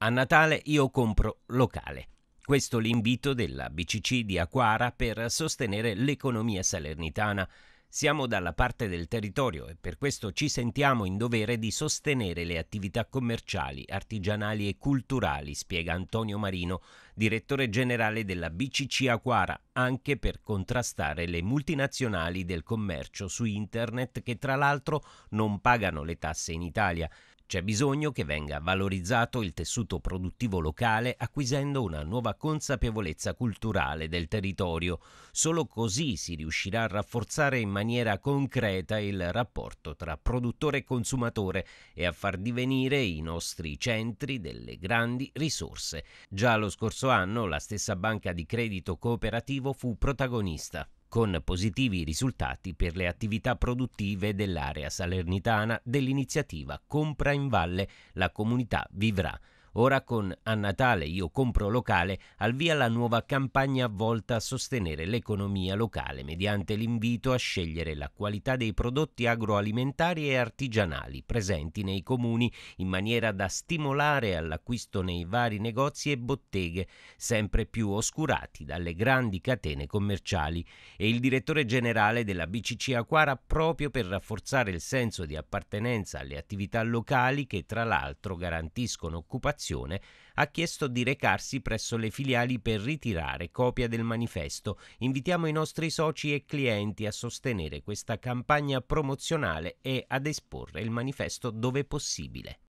A Natale io compro locale. Questo l'invito della BCC di Aquara per sostenere l'economia salernitana. Siamo dalla parte del territorio e per questo ci sentiamo in dovere di sostenere le attività commerciali, artigianali e culturali, spiega Antonio Marino, direttore generale della BCC Aquara, anche per contrastare le multinazionali del commercio su internet che tra l'altro non pagano le tasse in Italia. C'è bisogno che venga valorizzato il tessuto produttivo locale acquisendo una nuova consapevolezza culturale del territorio. Solo così si riuscirà a rafforzare in maniera concreta il rapporto tra produttore e consumatore e a far divenire i nostri centri delle grandi risorse. Già lo scorso anno la stessa banca di credito cooperativo fu protagonista con positivi risultati per le attività produttive dell'area salernitana dell'iniziativa Compra in Valle, la comunità vivrà. Ora con A Natale io compro locale, al via la nuova campagna volta a sostenere l'economia locale mediante l'invito a scegliere la qualità dei prodotti agroalimentari e artigianali presenti nei comuni in maniera da stimolare all'acquisto nei vari negozi e botteghe, sempre più oscurati dalle grandi catene commerciali. E il direttore generale della BCC Aquara proprio per rafforzare il senso di appartenenza alle attività locali che tra l'altro garantiscono occupazione Commissione, ha chiesto di recarsi presso le filiali per ritirare copia del manifesto. Invitiamo i nostri soci e clienti a sostenere questa campagna promozionale e ad esporre il manifesto dove possibile.